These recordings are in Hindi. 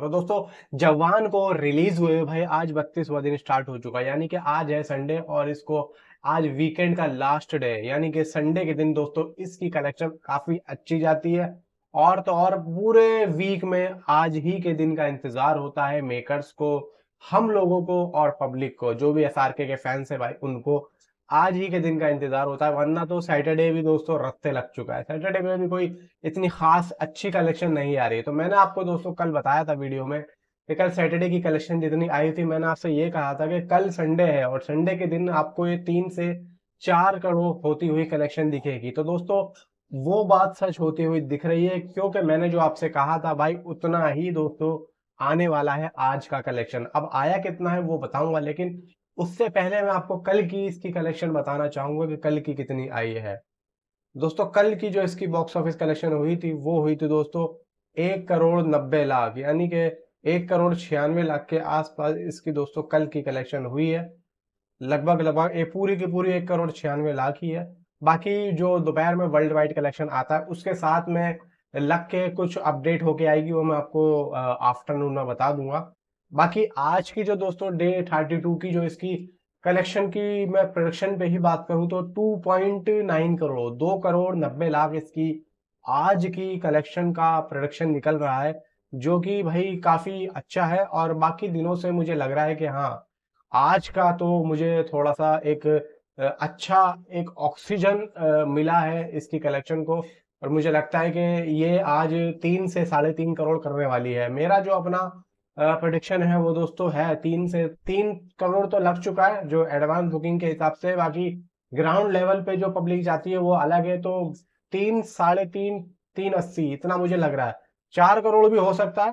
तो दोस्तों जवान को रिलीज हुए भाई आज बत्तीसवा दिन स्टार्ट हो चुका है यानी कि आज है संडे और इसको आज वीकेंड का लास्ट डे है यानी कि संडे के दिन दोस्तों इसकी कलेक्शन काफी अच्छी जाती है और तो और पूरे वीक में आज ही के दिन का इंतजार होता है मेकर्स को हम लोगों को और पब्लिक को जो भी एस के फैंस है भाई उनको आज ही के दिन का इंतजार होता है वरना तो सैटरडे भी दोस्तों रस्ते लग चुका है सैटरडे में भी कोई इतनी खास अच्छी कलेक्शन नहीं आ रही तो मैंने आपको दोस्तों कल बताया था वीडियो में कि कल सैटरडे की कलेक्शन जितनी आई थी मैंने आपसे ये कहा था कि कल संडे है और संडे के दिन आपको ये तीन से चार करोड़ होती हुई कलेक्शन दिखेगी तो दोस्तों वो बात सच होती हुई दिख रही है क्योंकि मैंने जो आपसे कहा था भाई उतना ही दोस्तों आने वाला है आज का कलेक्शन अब आया कितना है वो बताऊंगा लेकिन उससे पहले मैं आपको कल की इसकी कलेक्शन बताना चाहूंगा कि कल की कितनी आई है दोस्तों कल की जो इसकी बॉक्स ऑफिस कलेक्शन हुई थी वो हुई थी दोस्तों एक करोड़ नब्बे लाख यानी कि एक करोड़ छियानवे लाख के आसपास इसकी दोस्तों कल की कलेक्शन हुई है लगभग लगभग एक पूरी की पूरी एक करोड़ छियानवे लाख ही है बाकी जो दोपहर में वर्ल्ड वाइड कलेक्शन आता है उसके साथ में लग के कुछ अपडेट होके आएगी वो मैं आपको आफ्टरनून में बता दूंगा बाकी आज की जो दोस्तों डे थर्टी टू की जो इसकी कलेक्शन की मैं प्रोडक्शन पे ही बात करूं तो टू पॉइंट नाइन करोड़ दो करोड़ नब्बे लाख इसकी आज की कलेक्शन का प्रोडक्शन निकल रहा है जो कि भाई काफ़ी अच्छा है और बाकी दिनों से मुझे लग रहा है कि हाँ आज का तो मुझे थोड़ा सा एक अच्छा एक ऑक्सीजन मिला है इसकी कलेक्शन को और मुझे लगता है कि ये आज तीन से साढ़े तीन करोड़ करने वाली है मेरा जो अपना प्रोडिक्शन है वो दोस्तों है तीन से तीन करोड़ तो लग चुका है जो एडवांस बुकिंग के हिसाब से बाकी ग्राउंड लेवल पे जो पब्लिक जाती है वो अलग है तो तीन साढ़े तीन तीन अस्सी इतना मुझे लग रहा है चार करोड़ भी हो सकता है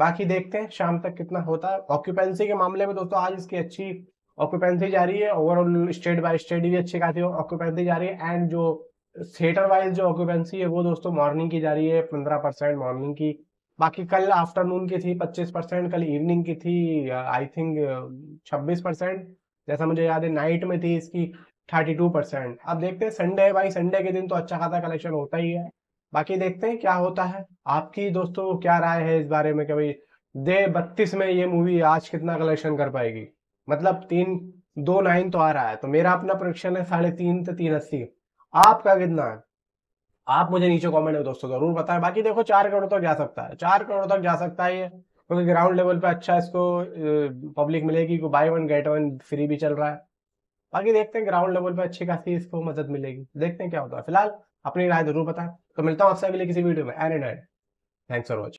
बाकी देखते हैं शाम तक कितना होता है ऑक्यूपेंसी के मामले में दोस्तों आज इसकी अच्छी ऑक्यूपेंसी जा रही है ओवरऑल स्टेट बाय स्टेट भी अच्छी खासी ऑक्यूपेंसी जा रही है एंड जो थिएटर वाइज जो ऑक्यूपेंसी है वो दोस्तों मॉर्निंग की जा रही है पंद्रह परसेंट मॉर्निंग की बाकी कल आफ्टरनून की थी 25 परसेंट कल इवनिंग की थी आई थिंक 26 परसेंट जैसा मुझे याद है नाइट में थी इसकी 32 परसेंट अब देखते हैं संडे है भाई संडे के दिन तो अच्छा खासा कलेक्शन होता ही है बाकी देखते हैं क्या होता है आपकी दोस्तों क्या राय है इस बारे में कि भाई दे बत्तीस में ये मूवी आज कितना कलेक्शन कर पाएगी मतलब तीन दो नाइन तो आ रहा है तो मेरा अपना प्रोडक्शन है साढ़े तीन से तीन अस्सी आपका कितना है आप मुझे नीचे कमेंट में दोस्तों जरूर बताएं बाकी देखो चार करोड़ तक तो जा सकता है चार करोड़ तक तो जा सकता है ये क्योंकि ग्राउंड लेवल पे अच्छा इसको पब्लिक मिलेगी को buy one get one free भी चल रहा है बाकी देखते हैं ग्राउंड लेवल पे अच्छी खासी इसको मदद मिलेगी देखते हैं क्या होता है फिलहाल अपनी राय जरूर बताएं तो मिलता हूँ आपसे अगले किसी वीडियो में एन एंड थैंक्स फॉर वॉचिंग